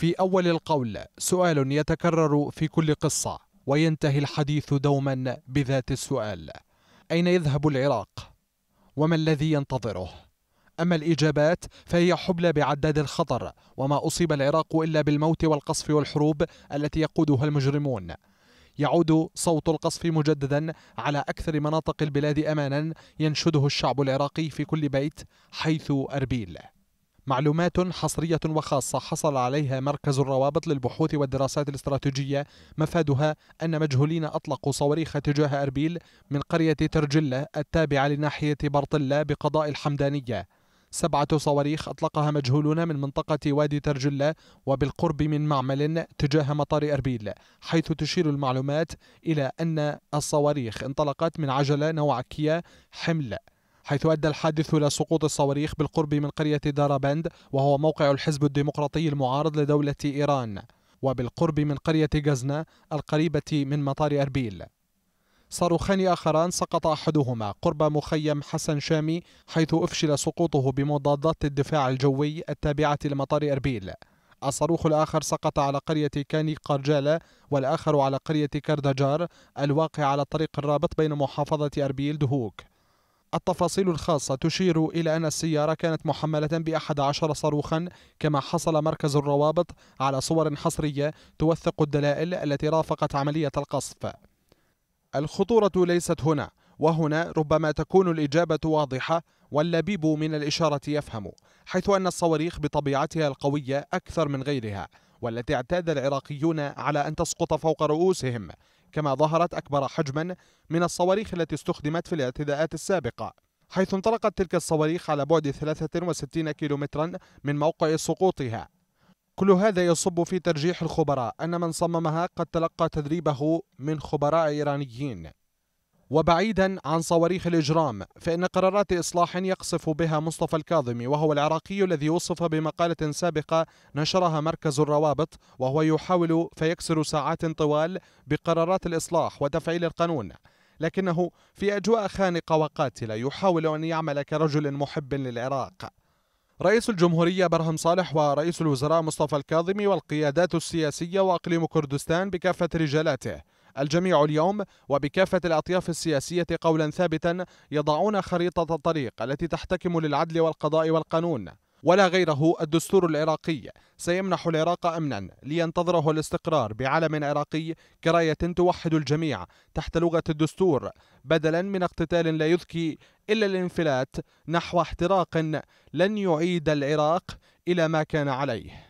في أول القول سؤال يتكرر في كل قصة وينتهي الحديث دوما بذات السؤال أين يذهب العراق؟ وما الذي ينتظره؟ أما الإجابات فهي حبلى بعداد الخطر وما أصيب العراق إلا بالموت والقصف والحروب التي يقودها المجرمون يعود صوت القصف مجددا على أكثر مناطق البلاد أمانا ينشده الشعب العراقي في كل بيت حيث أربيل معلومات حصرية وخاصة حصل عليها مركز الروابط للبحوث والدراسات الاستراتيجية مفادها أن مجهولين أطلقوا صواريخ تجاه أربيل من قرية ترجلة التابعة لناحية برطلة بقضاء الحمدانية سبعة صواريخ أطلقها مجهولون من منطقة وادي ترجلة وبالقرب من معمل تجاه مطار أربيل حيث تشير المعلومات إلى أن الصواريخ انطلقت من عجلة نوع كيا حمل حيث أدى الحادث إلى سقوط الصواريخ بالقرب من قرية دارابند وهو موقع الحزب الديمقراطي المعارض لدولة إيران وبالقرب من قرية غزنا القريبة من مطار أربيل صاروخان آخران سقط أحدهما قرب مخيم حسن شامي حيث أفشل سقوطه بمضادات الدفاع الجوي التابعة لمطار أربيل الصاروخ الآخر سقط على قرية كاني قرجالة والآخر على قرية كردجار الواقع على الطريق الرابط بين محافظة أربيل دهوك التفاصيل الخاصة تشير إلى أن السيارة كانت محملة بأحد عشر صاروخا كما حصل مركز الروابط على صور حصرية توثق الدلائل التي رافقت عملية القصف الخطورة ليست هنا وهنا ربما تكون الإجابة واضحة واللبيب من الإشارة يفهم حيث أن الصواريخ بطبيعتها القوية أكثر من غيرها والتي اعتاد العراقيون على أن تسقط فوق رؤوسهم كما ظهرت أكبر حجما من الصواريخ التي استخدمت في الاعتداءات السابقة حيث انطلقت تلك الصواريخ على بعد 63 كيلومترا من موقع سقوطها كل هذا يصب في ترجيح الخبراء أن من صممها قد تلقى تدريبه من خبراء إيرانيين وبعيدا عن صواريخ الإجرام فإن قرارات إصلاح يقصف بها مصطفى الكاظمي وهو العراقي الذي وصف بمقالة سابقة نشرها مركز الروابط وهو يحاول فيكسر ساعات طوال بقرارات الإصلاح وتفعيل القانون لكنه في أجواء خانقة وقاتلة يحاول أن يعمل كرجل محب للعراق رئيس الجمهورية برهم صالح ورئيس الوزراء مصطفى الكاظمي والقيادات السياسية وأقليم كردستان بكافة رجالاته الجميع اليوم وبكافة الأطياف السياسية قولا ثابتا يضعون خريطة الطريق التي تحتكم للعدل والقضاء والقانون ولا غيره الدستور العراقي سيمنح العراق امنا لينتظره الاستقرار بعالم عراقي كرايه توحد الجميع تحت لغه الدستور بدلا من اقتتال لا يذكي الا الانفلات نحو احتراق لن يعيد العراق الى ما كان عليه